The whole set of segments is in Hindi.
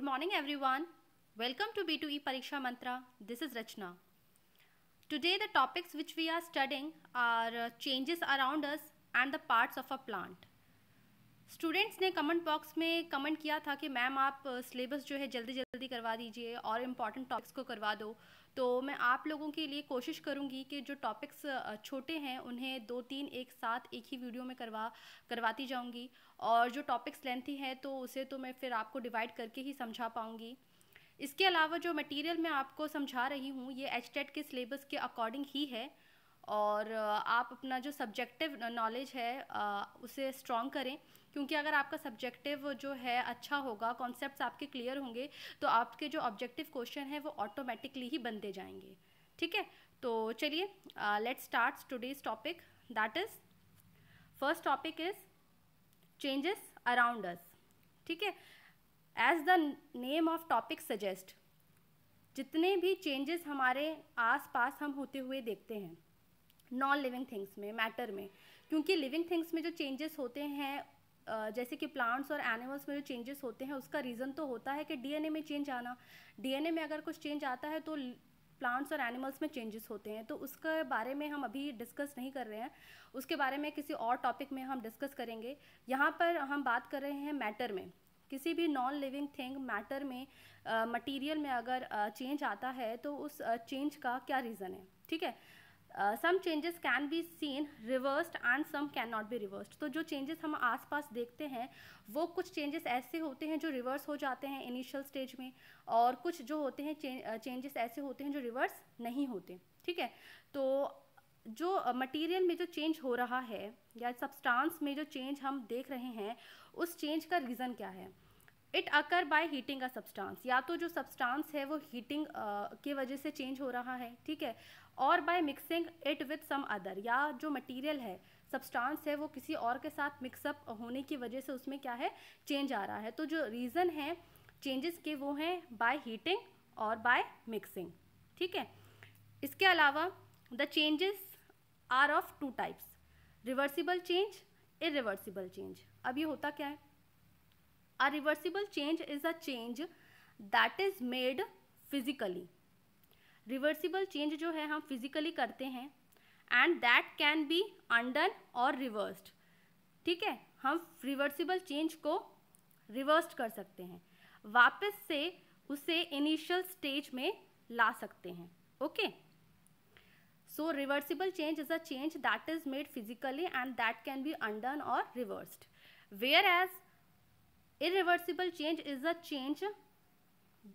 Good morning everyone welcome to B two E Pariksha Mantra this is Rachna today the topics which we are studying are changes around us and the parts of a plant students ने कमेंट बॉक्स में कमेंट किया था कि मैम आप सिलेबस uh, जो है जल्दी जल्दी करवा दीजिए और इम्पॉर्टेंट टॉपिक्स को करवा दो तो मैं आप लोगों के लिए कोशिश करूंगी कि जो टॉपिक्स uh, छोटे हैं उन्हें दो तीन एक साथ एक ही वीडियो में करवा करवाती जाऊंगी और जो टॉपिक्स लेंथी हैं तो उसे तो मैं फिर आपको डिवाइड करके ही समझा पाऊँगी इसके अलावा जो मटेरियल मैं आपको समझा रही हूँ ये एच के सिलेबस के अकॉर्डिंग ही है और आप अपना जो सब्जेक्टिव नॉलेज है उसे स्ट्रॉन्ग करें क्योंकि अगर आपका सब्जेक्टिव जो है अच्छा होगा कॉन्सेप्ट आपके क्लियर होंगे तो आपके जो ऑब्जेक्टिव क्वेश्चन है वो ऑटोमेटिकली ही बनते जाएंगे ठीक है तो चलिए let's start today's topic that is first topic is changes around us ठीक है as the name of topic suggest जितने भी चेंजेस हमारे आस पास हम होते हुए देखते हैं नॉन लिविंग थिंग्स में मैटर में क्योंकि लिविंग थिंग्स में जो चेंजेस होते हैं जैसे कि प्लांट्स और एनिमल्स में जो चेंजेस होते हैं उसका रीज़न तो होता है कि डीएनए में चेंज आना डीएनए में अगर कुछ चेंज आता है तो प्लांट्स और एनिमल्स में चेंजेस होते हैं तो उसके बारे में हम अभी डिस्कस नहीं कर रहे हैं उसके बारे में किसी और टॉपिक में हम डिस्कस करेंगे यहाँ पर हम बात कर रहे हैं मैटर में किसी भी नॉन लिविंग थिंग मैटर में मटेरियल में अगर चेंज आता है तो उस चेंज का क्या रीज़न है ठीक है some changes can be seen reversed and some can not be reversed तो जो चेंजेस हम आसपास देखते हैं वो कुछ चेंजेस ऐसे होते हैं जो रिवर्स हो जाते हैं इनिशियल स्टेज में और कुछ जो होते हैं चेंजेस ऐसे होते हैं जो रिवर्स नहीं होते ठीक है तो जो मटेरियल में जो चेंज हो रहा है या सब्सटेंस में जो चेंज हम देख रहे हैं उस चेंज का रीज़न क्या है it occur by heating a substance या तो जो सब्सटेंस है वो हीटिंग uh, के वजह से चेंज हो रहा है ठीक है और by mixing it with some other या जो मटेरियल है सब्सटेंस है वो किसी और के साथ मिक्सअप होने की वजह से उसमें क्या है चेंज आ रहा है तो जो रीज़न है चेंजेस के वो हैं बाय हीटिंग और बाय मिक्सिंग ठीक है इसके अलावा the changes are of two types reversible change irreversible change अब ये होता क्या है a reversible change is a change that is made physically reversible change जो है हम फिजिकली करते हैं and that can be undone और रिवर्स्ड ठीक है हम रिवर्सिबल चेंज को रिवर्स्ड कर सकते हैं वापस से उसे इनिशियल स्टेज में ला सकते हैं okay so reversible change is a change that is made physically and that can be undone और reversed whereas change is a change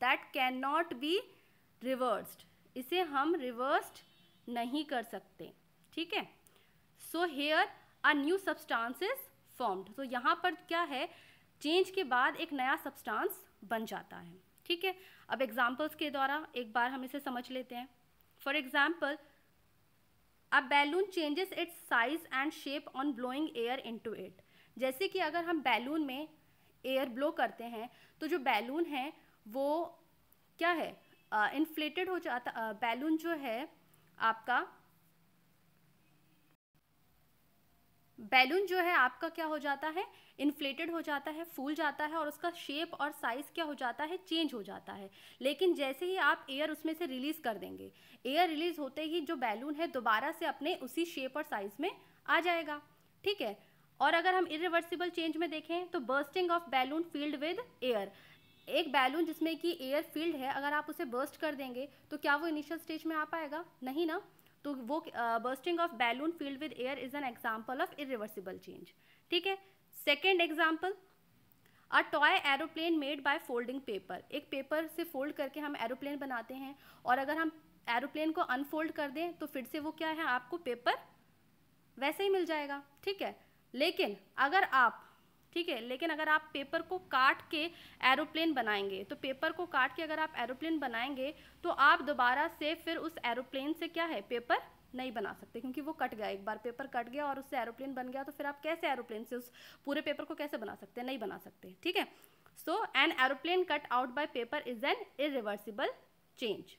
that can not be reversed इसे हम रिवर्स्ड नहीं कर सकते ठीक है so here are new is formed तो यहाँ पर क्या है चेंज के बाद एक नया सब्सटांस बन जाता है ठीक है अब एग्जाम्पल्स के द्वारा एक बार हम इसे समझ लेते हैं for example a balloon changes its size and shape on blowing air into it जैसे कि अगर हम बैलून में एयर ब्लो करते हैं तो जो बैलून है वो क्या है इन्फ्लेटेड हो जाता बैलून जो है आपका बैलून जो है आपका क्या हो जाता है इन्फ्लेटेड हो जाता है फूल जाता है और उसका शेप और साइज़ क्या हो जाता है चेंज हो जाता है लेकिन जैसे ही आप एयर उसमें से रिलीज़ कर देंगे एयर रिलीज़ होते ही जो बैलून है दोबारा से अपने उसी शेप और साइज़ में आ जाएगा ठीक है और अगर हम इरिवर्सिबल चेंज में देखें तो bursting of balloon filled with air एक बैलून जिसमें कि एयर फील्ड है अगर आप उसे बर्स्ट कर देंगे तो क्या वो इनिशियल स्टेज में आ पाएगा नहीं ना तो वो bursting of balloon filled with air is an example of irreversible change ठीक है second example a toy aeroplane made by folding paper एक पेपर से फोल्ड करके हम एरोप्लेन बनाते हैं और अगर हम एरोप्लेन को अनफोल्ड कर दें तो फिर से वो क्या है आपको पेपर वैसे ही मिल जाएगा ठीक है लेकिन अगर आप ठीक है लेकिन अगर आप पेपर को काट के एरोप्लेन बनाएंगे तो पेपर को काट के अगर आप एरोप्लेन बनाएंगे तो आप दोबारा से फिर उस एरोप्लेन से क्या है पेपर नहीं बना सकते क्योंकि वो कट गया एक बार पेपर कट गया और उससे एरोप्लेन बन गया तो फिर आप कैसे एरोप्लेन से उस पूरे पेपर को कैसे बना सकते हैं नहीं बना सकते ठीक है so an aeroplane cut out by paper is an irreversible change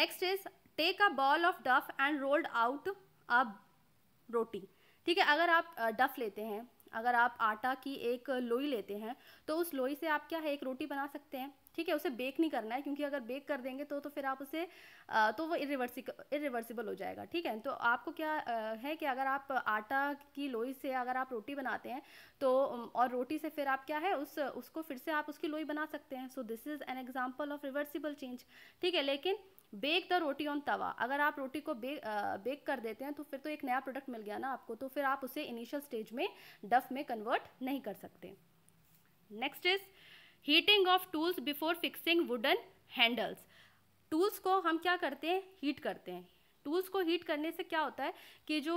next is take a ball of dough and rolled out a roti ठीक है अगर आप डफ लेते हैं अगर आप आटा की एक लोई लेते हैं तो उस लोई से आप क्या है एक रोटी बना सकते हैं ठीक है उसे बेक नहीं करना है क्योंकि अगर बेक कर देंगे तो तो फिर आप उसे तो वो इरिवर्सिबल हो जाएगा ठीक है तो आपको क्या है कि अगर आप आटा की लोई से अगर आप रोटी बनाते हैं तो और रोटी से फिर आप क्या है उस उसको फिर से आप उसकी लोई बना सकते हैं so this is an example of reversible change ठीक है लेकिन bake the roti on tawa अगर आप रोटी को बे बेक कर देते हैं तो फिर तो एक नया प्रोडक्ट मिल गया ना आपको तो फिर आप उसे इनिशियल स्टेज में डफ में कन्वर्ट नहीं कर सकते next is heating of tools before fixing wooden handles tools को हम क्या करते हैं हीट करते हैं टूल्स को हीट करने से क्या होता है कि जो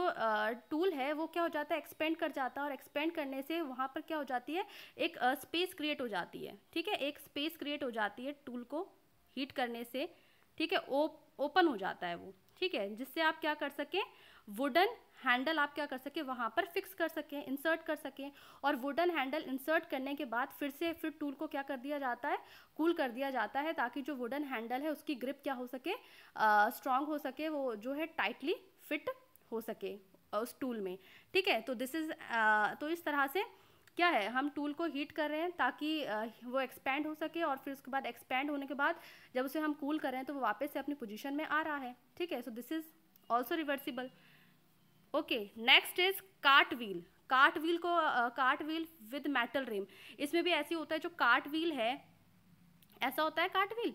टूल है वो क्या हो जाता है एक्सपेंड कर जाता है और एक्सपेंड करने से वहाँ पर क्या हो जाती है एक स्पेस क्रिएट हो जाती है ठीक है एक स्पेस क्रिएट हो जाती है टूल को हीट करने से ठीक है ओपन हो जाता है वो ठीक है जिससे आप क्या कर सकें वुडन हैंडल आप क्या कर सकें वहाँ पर फिक्स कर सकें इंसर्ट कर सकें और वुडन हैंडल इंसर्ट करने के बाद फिर से फिर टूल को क्या कर दिया जाता है कूल कर दिया जाता है ताकि जो वुडन हैंडल है उसकी ग्रिप क्या हो सके स्ट्रांग हो सके वो जो है टाइटली फिट हो सके उस टूल में ठीक है तो दिस इज़ तो इस तरह से क्या है हम टूल को हीट कर रहे हैं ताकि वो एक्सपेंड हो सके और फिर उसके बाद एक्सपेंड होने के बाद जब उसे हम कूल कर रहे हैं तो वो वापस से अपनी पोजीशन में आ रहा है ठीक है so this is also reversible okay next is cart wheel cart wheel को cart wheel with metal rim इसमें भी ऐसी होता है जो काट व्हील है ऐसा होता है काट व्हील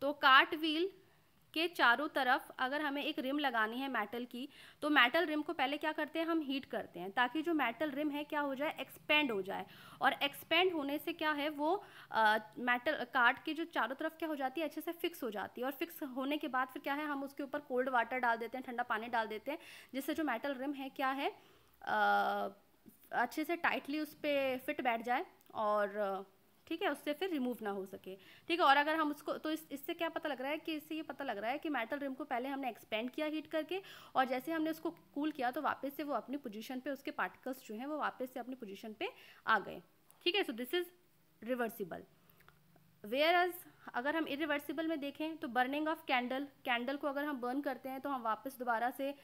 तो काट व्हील के चारों तरफ अगर हमें एक रिम लगानी है मेटल की तो मेटल रिम को पहले क्या करते हैं हम हीट करते हैं ताकि जो मेटल रिम है क्या हो जाए एक्सपेंड हो जाए और एक्सपेंड होने से क्या है वो मेटल कार्ड की जो चारों तरफ क्या हो जाती है अच्छे से फिक्स हो जाती है और फिक्स होने के बाद फिर क्या है हम उसके ऊपर कोल्ड वाटर डाल देते हैं ठंडा पानी डाल देते हैं जिससे जो मेटल रिम है क्या है आ, अच्छे से टाइटली उस पर फिट बैठ जाए और ठीक है उससे फिर रिमूव ना हो सके ठीक है और अगर हम उसको तो इस इससे क्या पता लग रहा है कि इससे ये पता लग रहा है कि मेटल रिम को पहले हमने एक्सपेंड किया हीट करके और जैसे हमने उसको कूल किया तो वापस से वो अपनी पोजिशन पर उसके पार्टिकल्स जो हैं वो वापस से अपनी पोजिशन पर आ गए ठीक है so this is reversible whereas अगर हम इरिवर्सिबल में देखें तो बर्निंग ऑफ कैंडल कैंडल को अगर हम बर्न करते हैं तो हम वापस दोबारा से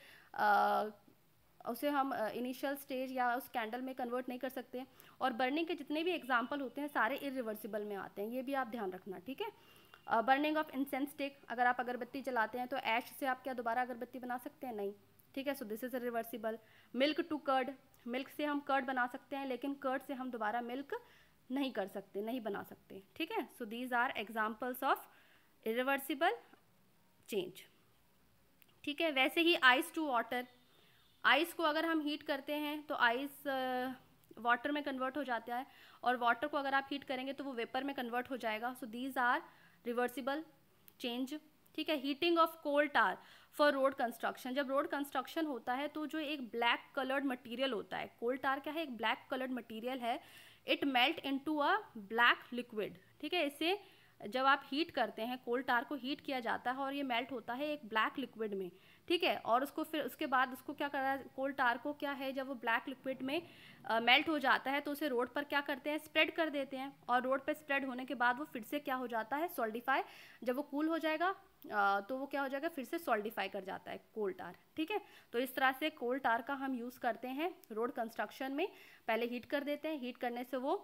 उसे हम इनिशियल स्टेज या उस कैंडल में कन्वर्ट नहीं कर सकते और बर्निंग के जितने भी एग्जाम्पल होते हैं सारे इरिवर्सिबल में आते हैं ये भी आप ध्यान रखना ठीक है बर्निंग ऑफ इंसेंस स्टिक अगर आप अगरबत्ती जलाते हैं तो ऐश से आप क्या दोबारा अगरबत्ती बना सकते हैं नहीं ठीक है so this is reversible milk to curd milk से हम कर्ड बना सकते हैं लेकिन कर्ड से हम दोबारा मिल्क नहीं कर सकते नहीं बना सकते ठीक है so these are examples of reversible change ठीक है वैसे ही आइस टू वाटर आइस को अगर हम हीट करते हैं तो आइस वाटर uh, में कन्वर्ट हो जाता है और वाटर को अगर आप हीट करेंगे तो वो वेपर में कन्वर्ट हो जाएगा so these are reversible change ठीक है heating of coal tar for road construction जब रोड कंस्ट्रक्शन होता है तो जो एक ब्लैक कलर्ड मटेरियल होता है कोल टार क्या है एक ब्लैक कलर्ड मटेरियल है it melt into a black liquid ठीक है इसे जब आप हीट करते हैं कोल टार को हीट किया जाता है और ये मेल्ट होता है एक ब्लैक लिक्विड में ठीक है और उसको फिर उसके बाद उसको क्या करा कोल टार को क्या है जब वो ब्लैक लिक्विड में आ, मेल्ट हो जाता है तो उसे रोड पर क्या करते हैं स्प्रेड कर देते हैं और रोड पर स्प्रेड होने के बाद वो फिर से क्या हो जाता है सॉल्डिफाई जब वो कूल हो जाएगा आ, तो वो क्या हो जाएगा फिर से सॉल्डिफाई कर जाता है कोल टार ठीक है तो इस तरह से कोल टार का हम यूज़ करते हैं रोड कंस्ट्रक्शन में पहले हीट कर देते हैं हीट करने से वो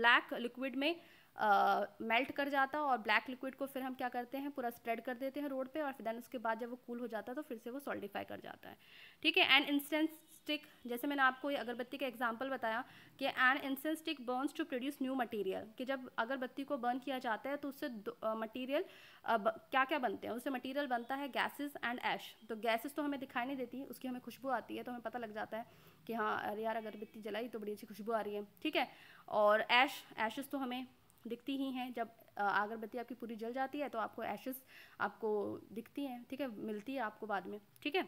ब्लैक लिक्विड में मेल्ट कर जाता और ब्लैक लिक्विड को फिर हम क्या करते हैं पूरा स्प्रेड कर देते हैं रोड पे और देन उसके बाद जब वो कूल हो जाता है तो फिर से वो सॉल्टिफाई कर जाता है ठीक है एंड इंस्टेंट स्टिक जैसे मैंने आपको ये अगरबत्ती का एग्जाम्पल बताया कि an incense stick burns to produce new material कि जब अगरबत्ती को बर्न किया जाता है तो उससे मटीरियल क्या क्या बनते हैं उससे मटीरियल बनता है गैसेज एंड ऐश तो गैसेज तो हमें दिखाई नहीं देती उसकी हमें खुशबू आती है तो हमें पता लग जाता है कि हाँ अरे यार अगरबत्ती जलाई तो बड़ी अच्छी खुशबू आ रही है ठीक है और ऐश एश, एशेस तो हमें दिखती ही हैं जब अगरबत्ती आपकी पूरी जल जाती है तो आपको एशेस आपको दिखती हैं ठीक है मिलती है आपको बाद में ठीक है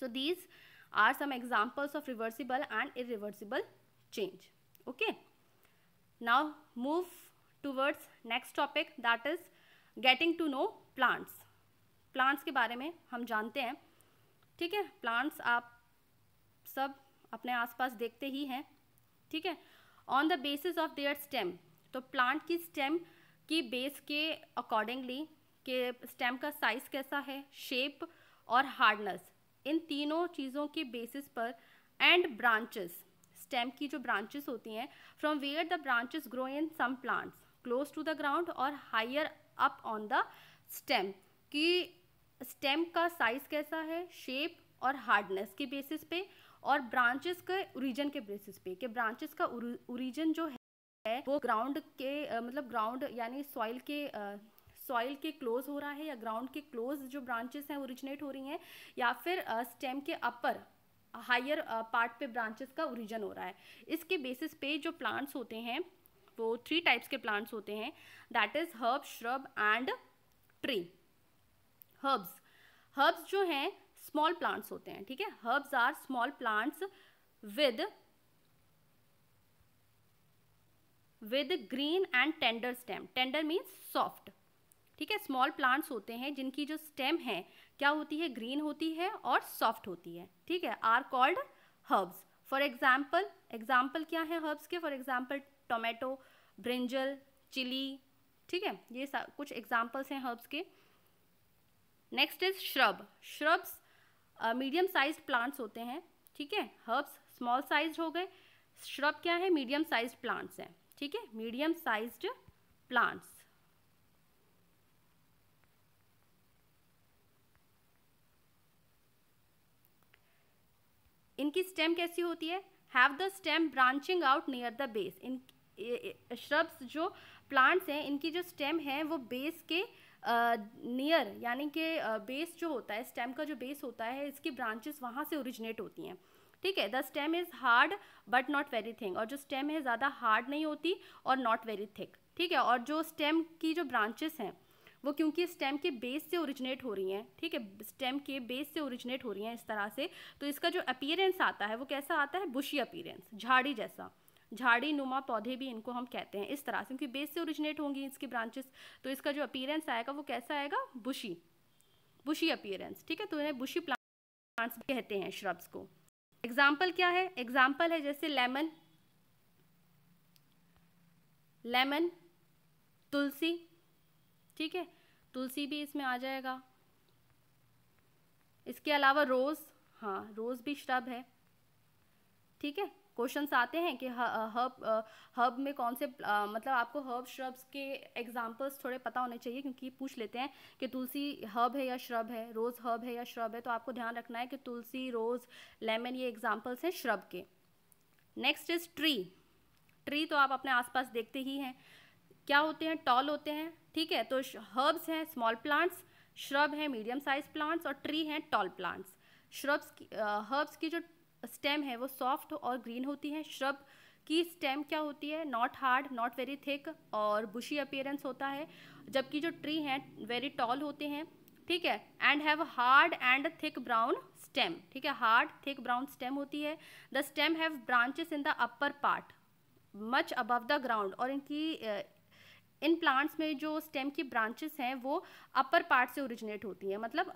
so these are some examples of reversible and irreversible change okay now move towards next topic that is getting to know plants plants के बारे में हम जानते हैं ठीक है प्लांट्स आप सब अपने आसपास देखते ही हैं ठीक है on the basis of their stem तो प्लांट की स्टेम की बेस के अकॉर्डिंगली के स्टेम का साइज़ कैसा है शेप और हार्डनेस इन तीनों चीज़ों के बेसिस पर एंड ब्रांचेस स्टेम की जो ब्रांचेस होती हैं from where the branches grow in some plants close to the ground और higher up on the stem कि स्टेम का साइज़ कैसा है शेप और हार्डनेस के बेसिस पे और ब्रांचेस के ओरिजन के बेसिस पे कि ब्रांचेस का ओरिजन जो है है वो ग्राउंड के मतलब ग्राउंड यानी सॉइल के सॉइल के क्लोज हो रहा है या ग्राउंड के क्लोज जो ब्रांचेस हैं ओरिजिनेट हो रही हैं या फिर स्टेम के अपर हायर पार्ट पे ब्रांचेस का ओरिजन हो रहा है इसके बेसिस पे जो प्लांट्स होते हैं वो थ्री टाइप्स के प्लांट्स होते हैं that is herb shrub and tree herbs herbs जो हैं स्मॉल प्लांट्स होते हैं ठीक है herbs are small plants with with green and tender stem tender means soft ठीक है स्मॉल प्लांट्स होते हैं जिनकी जो स्टेम है क्या होती है ग्रीन होती है और सॉफ्ट होती है ठीक है are called herbs for example example क्या है हर्ब्स के for example tomato brinjal chilli ठीक है ये कुछ एग्जाम्पल्स हैं हर्ब्स के next is shrub shrubs medium size plants होते हैं ठीक है हर्ब्स स्मॉल साइज हो गए श्रब क्या है मीडियम साइज प्लांट्स हैं ठीक है मीडियम साइज्ड प्लांट्स इनकी स्टेम कैसी होती है have the stem branching out near the base in shrubs जो प्लांट्स हैं इनकी जो स्टेम है वो बेस के नियर यानी कि बेस जो होता है स्टेम का जो बेस होता है इसकी ब्रांचेस वहाँ से ओरिजिनेट होती हैं ठीक है the stem is hard but not very thick और जो स्टेम है ज़्यादा हार्ड नहीं होती और नॉट वेरी थिक ठीक है और जो स्टेम की जो ब्रांचेस हैं वो क्योंकि स्टेम के बेस से ओरिजिनेट हो रही हैं ठीक है स्टेम के बेस से ओरिजिनेट हो रही हैं इस तरह से तो इसका जो अपीयरेंस आता है वो कैसा आता है बुशी अपीयरेंस झाड़ी जैसा झाड़ी नुमा पौधे भी इनको हम कहते हैं इस तरह से क्योंकि बेस से ओरिजिनेट होंगी इसकी ब्रांचेस तो इसका जो अपीयरेंस आएगा वो कैसा आएगा बुशी बुशी अपीयरेंस ठीक है तो इन्हें बुशी प्लांट्स कहते हैं श्रब्स को एग्जाम्पल क्या है एग्जाम्पल है जैसे लेमन लेमन तुलसी ठीक है तुलसी भी इसमें आ जाएगा इसके अलावा रोज़ हाँ रोज़ भी श्रब है ठीक है क्वेश्चन आते हैं कि हर्ब हर्ब में कौन से मतलब आपको हर्ब श्रब्स के एग्जाम्पल्स थोड़े पता होने चाहिए क्योंकि पूछ लेते हैं कि तुलसी हर्ब है या श्रब है रोज़ हर्ब है या श्रब है तो आपको ध्यान रखना है कि तुलसी रोज़ लेमन ये एग्जाम्पल्स हैं श्रब के नेक्स्ट इज़ ट्री ट्री तो आप अपने आसपास देखते ही हैं क्या होते हैं टॉल होते हैं ठीक है तो हर्ब्स हैं स्मॉल प्लांट्स श्रब हैं मीडियम साइज प्लांट्स और ट्री हैं टॉल प्लांट्स श्रब्स की हर्ब्स की जो स्टेम है वो सॉफ्ट और ग्रीन होती है श्रब की स्टेम क्या होती है not hard not very thick और बुशी अपेयरेंस होता है जबकि जो ट्री हैं वेरी टॉल होते हैं ठीक है and have hard and thick brown stem ठीक है हार्ड थिक ब्राउन स्टेम होती है the stem have branches in the upper part much above the ground और इनकी इन प्लांट्स में जो स्टेम की ब्रांचेस हैं वो अपर पार्ट से ओरिजिनेट होती हैं मतलब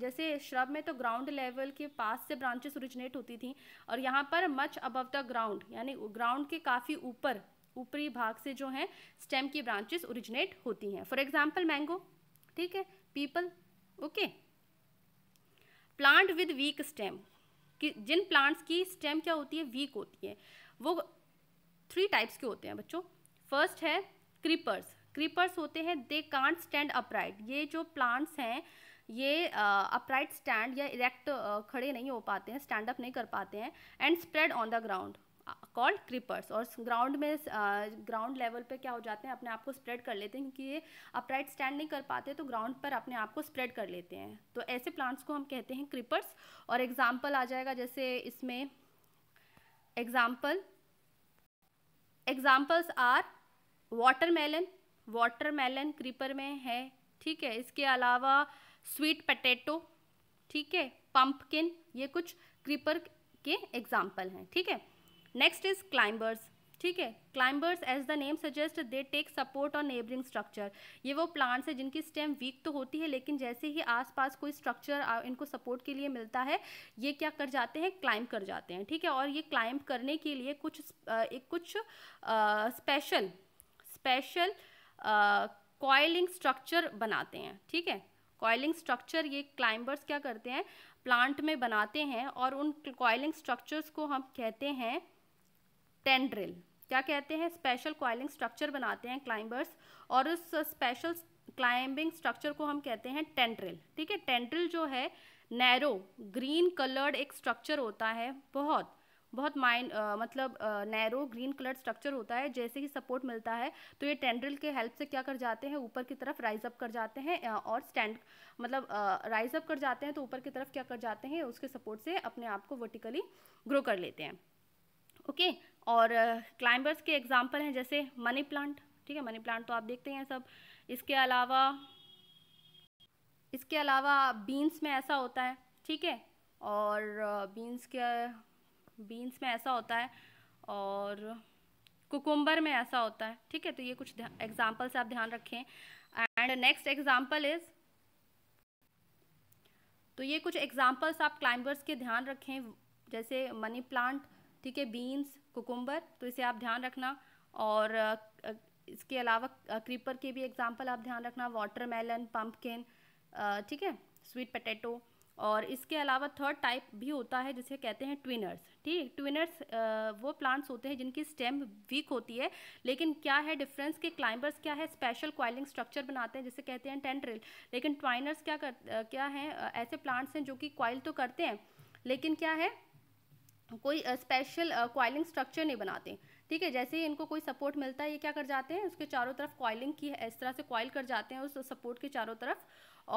जैसे श्रब में तो ग्राउंड लेवल के पास से ब्रांचेस ओरिजिनेट होती थी और यहाँ पर मच अबव द ग्राउंड यानी ग्राउंड के काफ़ी ऊपर ऊपरी भाग से जो हैं स्टेम की ब्रांचेस ओरिजिनेट होती हैं फॉर एग्जाम्पल मैंगो ठीक है peepal okay plant with weak stem कि जिन प्लांट्स की स्टेम क्या होती है वीक होती है वो थ्री टाइप्स के होते हैं बच्चों फर्स्ट है क्रीपर्स क्रीपर्स होते हैं दे कांट स्टैंड अपराइट ये जो प्लांट्स हैं ये अपराइट uh, स्टैंड या इरेक्ट uh, खड़े नहीं हो पाते हैं स्टैंड अप नहीं कर पाते हैं and spread on the ground called creepers और ग्राउंड में ग्राउंड uh, लेवल पे क्या हो जाते हैं अपने आप को स्प्रेड कर लेते हैं क्योंकि ये अपराइट स्टैंड नहीं कर पाते तो ग्राउंड पर अपने आप को स्प्रेड कर लेते हैं तो ऐसे प्लांट्स को हम कहते हैं क्रीपर्स और एग्जाम्पल आ जाएगा जैसे इसमें example examples are watermelon watermelon creeper में है ठीक है इसके अलावा स्वीट पटेटो ठीक है पम्पकिन ये कुछ क्रीपर के एग्जाम्पल हैं ठीक है नेक्स्ट इज क्लाइंबर्स ठीक है climbers as the name suggest they take support और नेबरिंग स्ट्रक्चर ये वो प्लांट्स हैं जिनकी स्टेम वीक तो होती है लेकिन जैसे ही आसपास कोई स्ट्रक्चर इनको सपोर्ट के लिए मिलता है ये क्या कर जाते हैं क्लाइंब कर जाते हैं ठीक है और ये क्लाइंब करने के लिए कुछ एक कुछ स्पेशल स्पेशल कॉयलिंग स्ट्रक्चर बनाते हैं ठीक है कॉयलिंग स्ट्रक्चर ये क्लाइंबर्स क्या करते हैं प्लांट में बनाते हैं और उन कॉयलिंग स्ट्रक्चर्स को हम कहते हैं टेंड्रिल क्या कहते हैं स्पेशल कॉयलिंग स्ट्रक्चर बनाते हैं क्लाइंबर्स और उस स्पेशल क्लाइंबिंग स्ट्रक्चर को हम कहते हैं टेंड्रिल ठीक है टेंड्रिल जो है नैरो ग्रीन कलर्ड एक स्ट्रक्चर होता है बहुत बहुत माइंड मतलब नैरो ग्रीन कलर स्ट्रक्चर होता है जैसे ही सपोर्ट मिलता है तो ये टेंड्रिल के हेल्प से क्या कर जाते हैं ऊपर की तरफ राइज अप कर जाते हैं और स्टैंड मतलब राइज अप कर जाते हैं तो ऊपर की तरफ क्या कर जाते हैं उसके सपोर्ट से अपने आप को वर्टिकली ग्रो कर लेते हैं ओके okay? और क्लाइंबर्स के एग्जाम्पल हैं जैसे मनी प्लांट ठीक है मनी प्लांट तो आप देखते हैं सब इसके अलावा इसके अलावा बीन्स में ऐसा होता है ठीक है और बीन्स के बीन्स में ऐसा होता है और कुकुम्बर में ऐसा होता है ठीक है तो ये कुछ एग्जाम्पल्स आप ध्यान रखें एंड नेक्स्ट एग्जाम्पल इज़ तो ये कुछ एग्जाम्पल्स आप क्लाइंबर्स के ध्यान रखें जैसे मनी प्लांट ठीक है बीन्स कुकुम्बर तो इसे आप ध्यान रखना और इसके अलावा क्रीपर के भी एग्जाम्पल आप ध्यान रखना वाटरमेलन पम्पकिन ठीक है स्वीट पटेटो और इसके अलावा थर्ड टाइप भी होता है जिसे कहते हैं ट्विनर्स ठीक ट्विनर्स वो प्लांट्स होते हैं जिनकी स्टेम वीक होती है लेकिन क्या है डिफरेंस के क्लाइंबर्स क्या है स्पेशल क्वाइलिंग स्ट्रक्चर बनाते हैं जिसे कहते हैं टेंट्रिल लेकिन ट्वाइनर्स क्या कर क्या हैं ऐसे प्लांट्स हैं जो कि क्वाइल तो करते हैं लेकिन क्या है कोई स्पेशल क्वाइलिंग स्ट्रक्चर नहीं बनाते ठीक है जैसे ही इनको कोई सपोर्ट मिलता है ये क्या कर जाते हैं उसके चारों तरफ क्वाइलिंग की इस तरह से क्वाइल कर जाते हैं उस सपोर्ट के चारों तरफ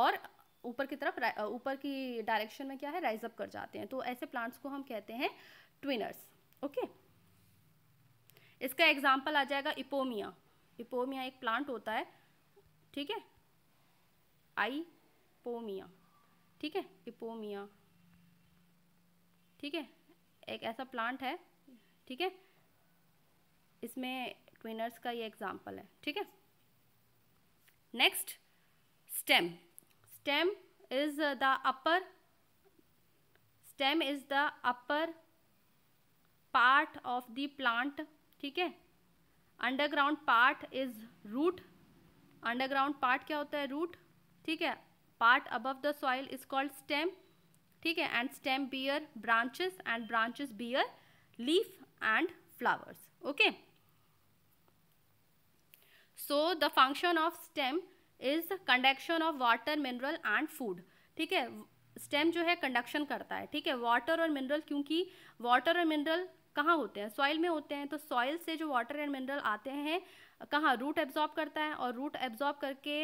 और ऊपर की तरफ ऊपर की डायरेक्शन में क्या है राइज अप कर जाते हैं तो ऐसे प्लांट्स को हम कहते हैं ट्विनर्स ओके इसका एग्जाम्पल आ जाएगा इपोमिया इपोमिया एक प्लांट होता है ठीक है आई पोमिया ठीक है इपोमिया ठीक है एक ऐसा प्लांट है ठीक है इसमें ट्विनर्स का ये एग्जाम्पल है ठीक है next stem stem is the upper stem is the upper part of the plant ठीक है underground part is root underground part क्या होता है रूट ठीक है part above the soil is called stem ठीक है and stem bear branches and branches bear leaf and flowers okay so the function of stem is conduction of water mineral and food ठीक है स्टेम जो है कंडक्शन करता है ठीक है वाटर और मिनरल क्योंकि वाटर और मिनरल कहाँ होते हैं सॉइल में होते हैं तो सॉइल से जो वाटर एंड मिनरल आते हैं कहाँ रूट एब्जॉर्ब करता है और रूट एब्जॉर्ब करके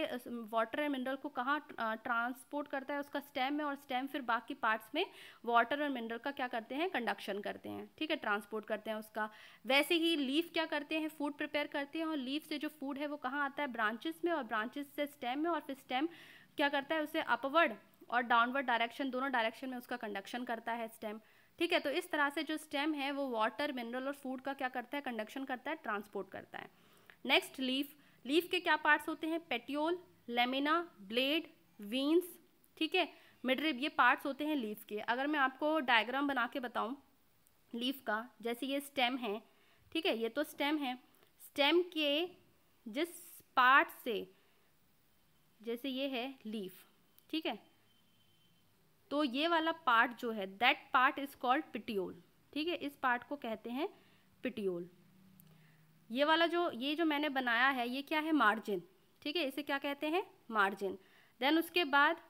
वाटर एंड मिनरल को कहाँ ट्रांसपोर्ट करता है उसका स्टेम में और स्टेम फिर बाकी पार्ट्स में वाटर और मिनरल का क्या करते हैं कंडक्शन करते हैं ठीक है ट्रांसपोर्ट करते हैं उसका वैसे ही लीफ क्या करते हैं फूड प्रिपेयर करते हैं और लीफ से जो फूड है वो कहाँ आता है ब्रांचेस में और ब्रांचेस से स्टेम में और फिर स्टेम क्या करता है उसे अपवर्ड और डाउनवर्ड डायरेक्शन दोनों डायरेक्शन में उसका कंडक्शन करता है स्टेम ठीक है तो इस तरह से जो स्टेम है वो वाटर मिनरल और फूड का क्या करता है कंडक्शन करता है ट्रांसपोर्ट करता है नेक्स्ट लीफ लीफ के क्या पार्ट्स होते हैं पेटियोल लेमिना ब्लेड वीन्स ठीक है मिडरिब ये पार्ट्स होते हैं लीफ के अगर मैं आपको डायग्राम बना के बताऊँ लीफ का जैसे ये स्टेम है ठीक है ये तो स्टेम है स्टेम के जिस पार्ट से जैसे ये है लीफ ठीक है तो ये वाला पार्ट जो है that part is called petiole ठीक है इस पार्ट को कहते हैं पिटियोल ये वाला जो ये जो मैंने बनाया है ये क्या है मार्जिन ठीक है इसे क्या कहते हैं मार्जिन देन उसके बाद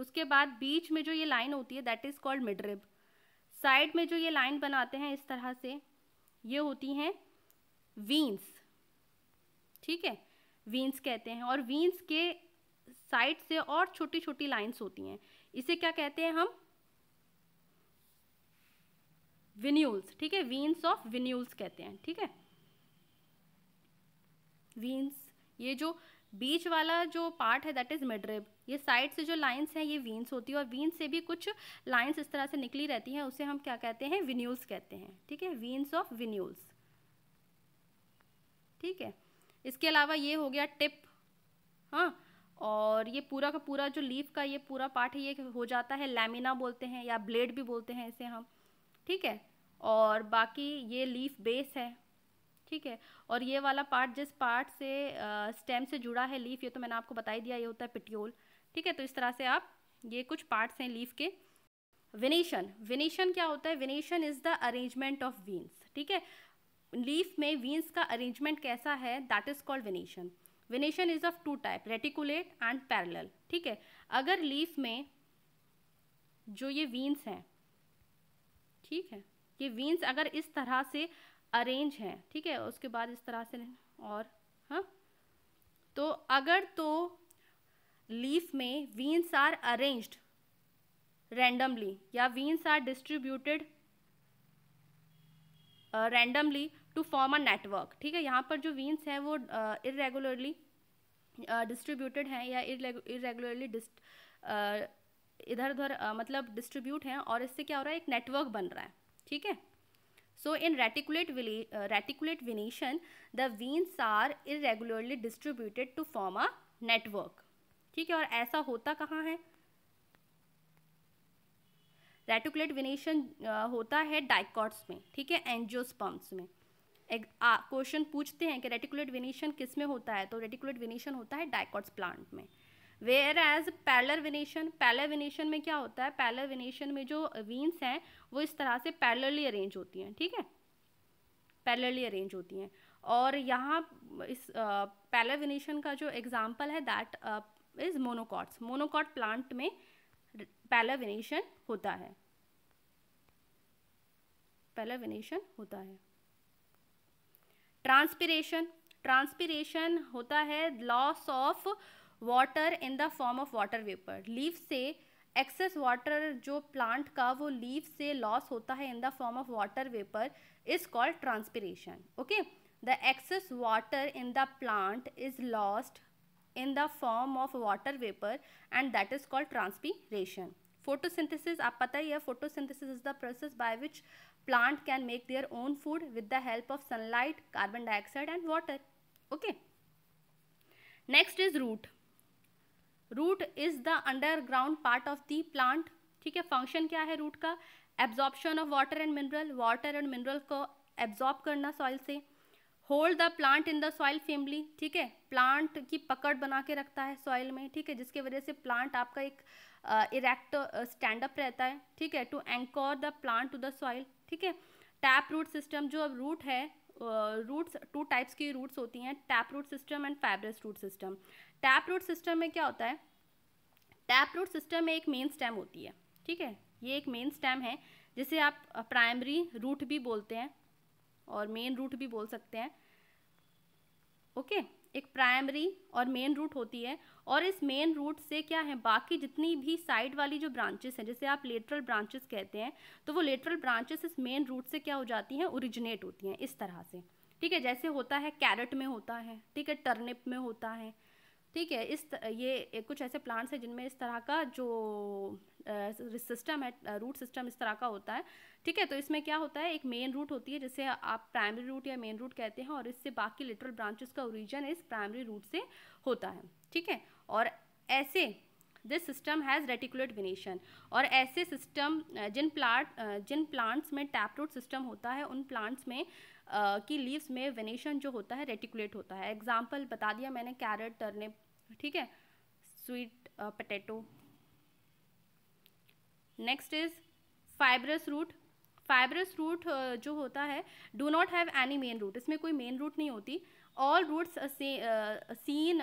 उसके बाद बीच में जो ये लाइन होती है that is called midrib side में जो ये लाइन बनाते हैं इस तरह से ये होती हैं वीन्स ठीक है वीन्स कहते हैं और वीन्स के साइड से और छोटी छोटी लाइन्स होती हैं इसे क्या कहते हैं हम विन्यूल्स ठीक है वीन्स ऑफ विन्यूल्स कहते हैं ठीक है वीन्स ये जो बीच वाला जो पार्ट है दैट इज़ मिडरिब ये साइड से जो लाइंस हैं ये वीन्स होती है और वीन्स से भी कुछ लाइंस इस तरह से निकली रहती हैं उसे हम क्या कहते हैं विन्यूल्स कहते हैं ठीक है वीन्स ऑफ विन्यूल्स ठीक है इसके अलावा ये हो गया टिप हाँ और ये पूरा का पूरा जो लीफ का ये पूरा पार्ट है ये हो जाता है लैमिना बोलते हैं या ब्लेड भी बोलते हैं इसे हम ठीक है और बाकी ये लीफ बेस है ठीक है और ये वाला पार्ट जिस पार्ट से स्टेम से जुड़ा है लीफ ये तो मैंने आपको बताई दिया ये होता है पिटियोल ठीक है तो इस तरह से आप ये कुछ पार्ट्स हैं लीफ के विनेशन विनेशन क्या होता है venation is the arrangement of veins ठीक है लीफ में वीन्स का अरेंजमेंट कैसा है that is called venation venation is of two type reticulate and parallel ठीक है अगर लीफ में जो ये वीन्स हैं ठीक है ये वीन्स अगर इस तरह से अरेंज हैं ठीक है उसके बाद इस तरह से और हाँ तो अगर तो लीफ में वीन्स आर अरेंज्ड रैंडमली या veins are distributed randomly to form a network ठीक है यहाँ पर जो वीन्स हैं वो इरेगुलरली डिस्ट्रीब्यूटेड हैं या इरेगुलरली इधर उधर मतलब डिस्ट्रीब्यूट हैं और इससे क्या हो रहा है एक नेटवर्क बन रहा है ठीक है So in reticulate, uh, reticulate venation, the veins are irregularly distributed to form a network. ठीक है और ऐसा होता कहाँ है रेटिकुलेट विनेशन uh, होता है डाइकॉट्स में ठीक है एंजियोस्पम्स में एक क्वेश्चन पूछते हैं कि रेटिकुलेट विनेशन किस में होता है तो रेटिकुलेट विनेशन होता है डाइकॉट्स प्लांट में whereas parallel venation parallel venation में क्या होता है पैलर विनेशन में जो वीन्स हैं वो इस तरह से पैलरली अरेंज होती हैं ठीक है पैलरली अरेंज होती हैं और यहाँ इस पैलर विनेशन का जो एग्जाम्पल है that is monocots monocot plant में पैलर विनेशन होता है पैलर विनेशन होता है ट्रांसपिरेशन ट्रांसपिरेशन होता है loss of water in the form of water vapour leaf से एक्सेस वाटर जो प्लांट का वो लीव से लॉस होता है in the form of water vapour is called transpiration okay the excess water in the plant is lost in the form of water vapour and that is called transpiration photosynthesis आप पता ही है photosynthesis is the process by which plant can make their own food with the help of sunlight carbon dioxide and water okay next is root root is the underground part of the plant ठीक है फंक्शन क्या है रूट का absorption of water and mineral water and mineral को एब्जॉर्ब करना सॉइल से hold the plant in the soil firmly ठीक है प्लांट की पकड़ बना के रखता है सॉइल में ठीक है जिसके वजह से प्लांट आपका एक इरेक्ट स्टैंड अप रहता है ठीक है to anchor the plant to the soil ठीक है टैप रूट सिस्टम जो अब रूट है रूट्स टू टाइप्स की रूट्स होती हैं tap root system and fibrous root system tap root system में क्या होता है टैप रूट सिस्टम में एक मेन स्टेम होती है ठीक है ये एक मेन स्टेम है जिसे आप प्राइमरी रूट भी बोलते हैं और मेन रूट भी बोल सकते हैं ओके okay? एक प्राइमरी और मेन रूट होती है और इस मेन रूट से क्या है बाकी जितनी भी साइड वाली जो ब्रांचेस हैं जैसे आप लेटरल ब्रांचेस कहते हैं तो वो लेटरल ब्रांचेस इस मेन रूट से क्या हो जाती हैं ओरिजिनेट होती हैं इस तरह से ठीक है जैसे होता है कैरेट में होता है ठीक है टर्निप में होता है ठीक है इस ये कुछ ऐसे प्लांट्स हैं जिनमें इस तरह का जो सिस्टम है रूट सिस्टम इस तरह का होता है ठीक है तो इसमें क्या होता है एक मेन रूट होती है जिसे आप प्राइमरी रूट या मेन रूट कहते हैं और इससे बाकी लिटरल ब्रांचेस का ओरिजन इस प्राइमरी रूट से होता है ठीक है और ऐसे this system has reticulate venation और ऐसे सिस्टम जिन प्लांट जिन प्लांट्स में टैप रूट सिस्टम होता है उन प्लांट्स में की लीव्स में विनेशन जो होता है रेटिकुलेट होता है एग्जाम्पल बता दिया मैंने कैरेट टर्निप ठीक है sweet potato next is fibrous root fibrous root जो होता है do not have any main root इसमें कोई मेन रूट नहीं होती all roots seen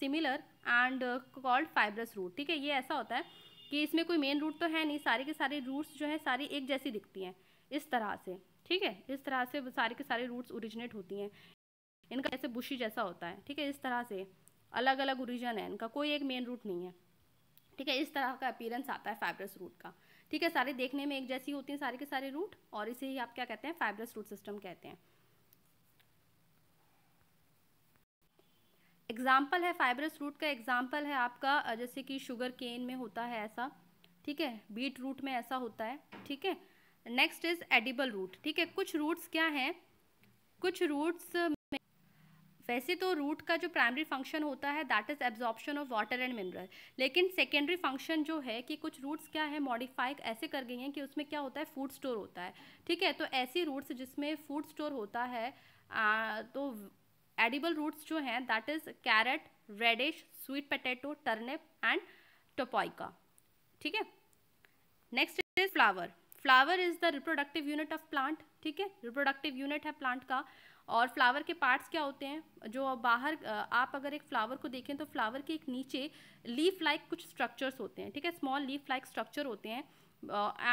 similar and called fibrous root ठीक है ये ऐसा होता है कि इसमें कोई मेन रूट तो है नहीं सारे के सारे रूट्स जो है सारी एक जैसी दिखती हैं इस तरह से ठीक है इस तरह से सारे के सारे रूट्स ओरिजिनेट होती हैं इनका ऐसे बुशी जैसा होता है ठीक है इस तरह से अलग अलग ओरिजन है इनका कोई एक मेन रूट नहीं है ठीक है इस तरह का अपीरेंस आता है फाइब्रस रूट का ठीक है सारे देखने में एक जैसी होती हैं सारे के सारे रूट और इसे ही आप क्या कहते हैं फाइब्रस रूट सिस्टम कहते हैं एग्जाम्पल है फाइब्रस रूट का एग्जाम्पल है आपका जैसे कि शुगर केन में होता है ऐसा ठीक है बीट रूट में ऐसा होता है ठीक है नेक्स्ट इज एडिबल रूट ठीक है कुछ रूट्स क्या हैं कुछ रूट्स वैसे तो रूट का जो प्राइमरी फंक्शन होता है that is absorption of water and mineral लेकिन सेकेंडरी फंक्शन जो है कि कुछ रूट्स क्या है मॉडिफाई ऐसे कर गई हैं कि उसमें क्या होता है फूड स्टोर होता है ठीक है तो ऐसी रूट्स जिसमें फूड स्टोर होता है आ, तो एडिबल रूट्स जो हैं that is carrot radish sweet potato turnip and tapioca ठीक है next is flower flower is the reproductive unit of plant ठीक है रिप्रोडक्टिव यूनिट है प्लांट का और फ्लावर के पार्ट्स क्या होते हैं जो बाहर आप अगर एक फ्लावर को देखें तो फ्लावर के एक नीचे लीफ लाइक कुछ स्ट्रक्चर्स होते हैं ठीक है स्मॉल लीफ लाइक स्ट्रक्चर होते हैं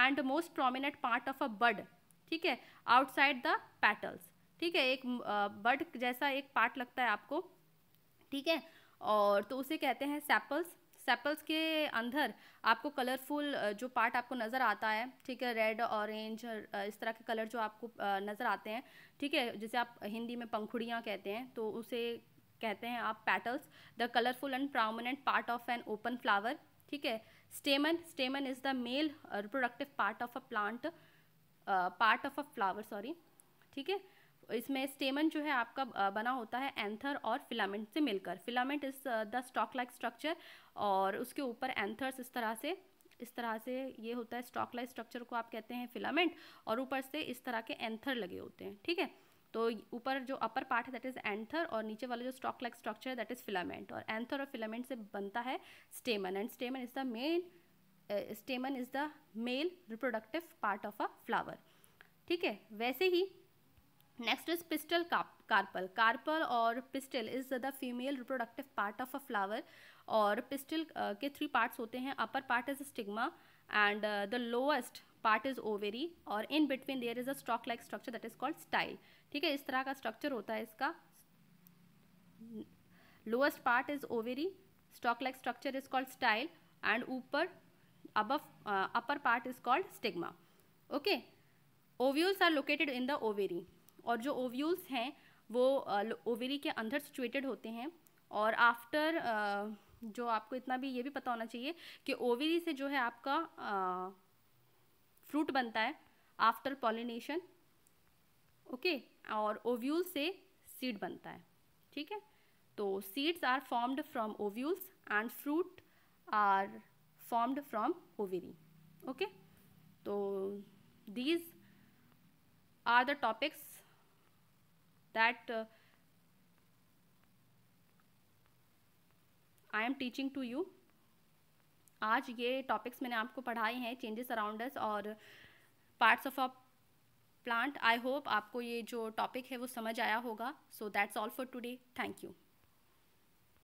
and most prominent part of a bird ठीक है आउटसाइड द पैटल्स ठीक है एक बर्ड uh, जैसा एक पार्ट लगता है आपको ठीक है और तो उसे कहते हैं सैपल्स सेपल्स के अंदर आपको कलरफुल जो पार्ट आपको नज़र आता है ठीक है रेड ऑरेंज इस तरह के कलर जो आपको नज़र आते हैं ठीक है जिसे आप हिंदी में पंखुड़ियाँ कहते हैं तो उसे कहते हैं आप petals the colourful and prominent part of an open flower ठीक है stamen stamen is the male reproductive part of a plant part of a flower sorry ठीक है इसमें स्टेमन जो है आपका बना होता है एंथर और फिलामेंट से मिलकर filament is the stalk like structure और उसके ऊपर एंथर्स इस तरह से इस तरह से ये होता है स्टॉक लाइक स्ट्रक्चर को आप कहते हैं फिलामेंट और ऊपर से इस तरह के एंथर लगे होते हैं ठीक है तो ऊपर जो अपर पार्ट है दैट इज़ एंथर और नीचे वाला जो स्टॉक लाइक स्ट्रक्चर है दैट इज़ फिलामेंट और एंथर और फिलामेंट से बनता है stamen and stamen is the main stamen is the male reproductive part of a flower ठीक है वैसे ही next is pistil carpel carpel और pistil is the female reproductive part of a flower और पिस्टल के थ्री पार्ट्स होते हैं अपर part is stigma and the lowest part is ovary और in between there is a stalk like structure that is called style ठीक है इस तरह का स्ट्रक्चर होता है इसका lowest part is ovary stalk like structure is called style and ऊपर अब upper part is called stigma okay ovules are located in the ovary और जो ओव्यूल्स हैं वो ओवेरी के अंदर सिचुएटेड होते हैं और आफ्टर जो आपको इतना भी ये भी पता होना चाहिए कि ओवेरी से जो है आपका फ्रूट बनता है आफ्टर पॉलिनेशन ओके और ओव्यूल से सीड बनता है ठीक है तो seeds are formed from ovules and fruit are formed from ovary okay तो these are the topics that uh, I am teaching to you आज ये टॉपिक्स मैंने आपको पढ़ाए हैं चेंजेस अराउंड और parts of a plant I hope आपको ये जो टॉपिक है वो समझ आया होगा so that's all for today thank you